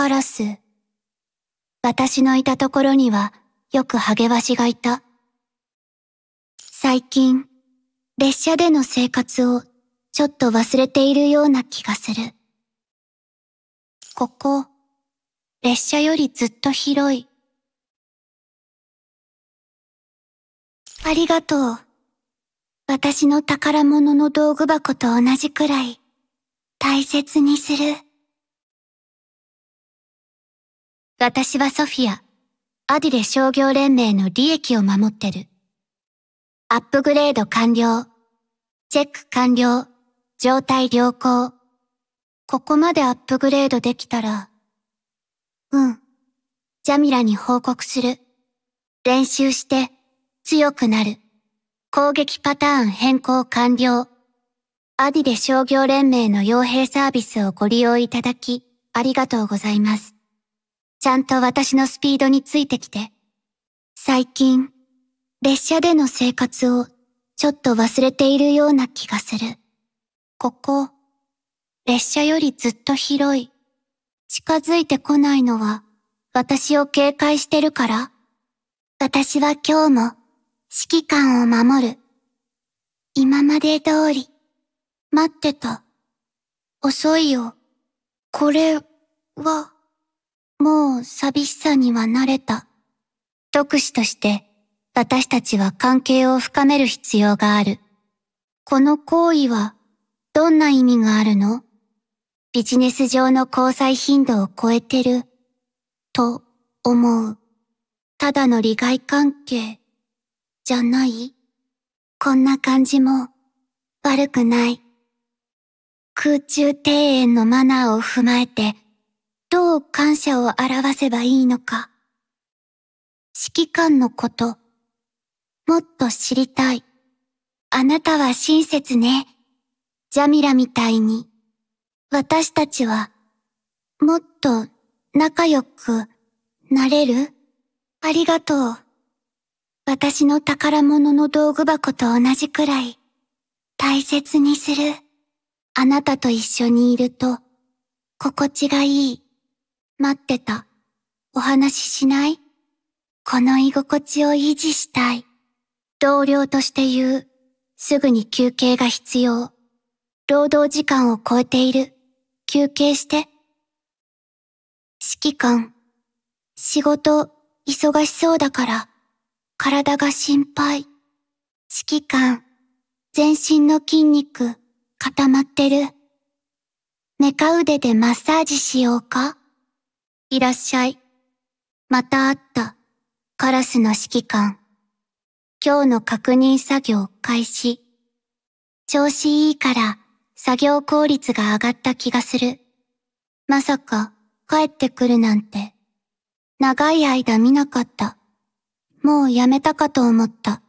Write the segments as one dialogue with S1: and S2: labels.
S1: カラス。私のいたところにはよくハゲワシがいた。最近、列車での生活をちょっと忘れているような気がする。ここ、列車よりずっと広い。ありがとう。私の宝物の道具箱と同じくらい大切にする。私はソフィア、アディレ商業連盟の利益を守ってる。アップグレード完了。チェック完了。状態良好。ここまでアップグレードできたら。うん。ジャミラに報告する。練習して、強くなる。攻撃パターン変更完了。アディで商業連盟の傭兵サービスをご利用いただき、ありがとうございます。ちゃんと私のスピードについてきて。最近、列車での生活をちょっと忘れているような気がする。ここ、列車よりずっと広い。近づいてこないのは、私を警戒してるから私は今日も、指揮官を守る。今まで通り、待ってた。遅いよ。これは、もう寂しさには慣れた。特使として、私たちは関係を深める必要がある。この行為は、どんな意味があるのビジネス上の交際頻度を超えてる、と思う。ただの利害関係、じゃないこんな感じも、悪くない。空中庭園のマナーを踏まえて、どう感謝を表せばいいのか。指揮官のこと、もっと知りたい。あなたは親切ね。ジャミラみたいに。私たちは、もっと仲良くなれるありがとう。私の宝物の道具箱と同じくらい、大切にする。あなたと一緒にいると、心地がいい。待ってた。お話ししないこの居心地を維持したい。同僚として言う。すぐに休憩が必要。労働時間を超えている。休憩して。指揮官。仕事、忙しそうだから、体が心配。指揮官。全身の筋肉、固まってる。メカ腕でマッサージしようかいらっしゃい。また会った。カラスの指揮官。今日の確認作業開始。調子いいから、作業効率が上がった気がする。まさか、帰ってくるなんて。長い間見なかった。もうやめたかと思った。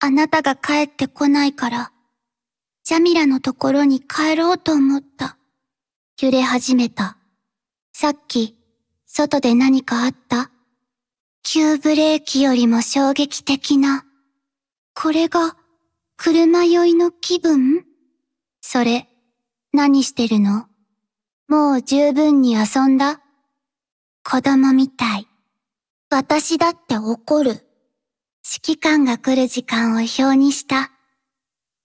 S1: あなたが帰ってこないから、ジャミラのところに帰ろうと思った。揺れ始めた。さっき、外で何かあった急ブレーキよりも衝撃的な。これが、車酔いの気分それ、何してるのもう十分に遊んだ子供みたい。私だって怒る。指揮官が来る時間を表にした。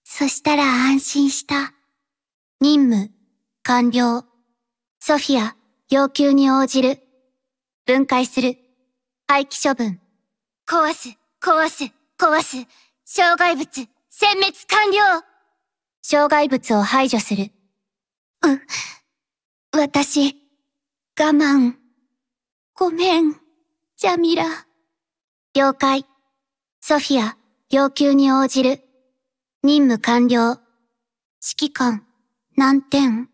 S1: そしたら安心した。任務、完了。ソフィア、要求に応じる。分解する。廃棄処分。壊す、壊す、壊す。障害物、殲滅完了障害物を排除する。う、私、我慢。ごめん、ジャミラ。了解。ソフィア、要求に応じる。任務完了。指揮官、難点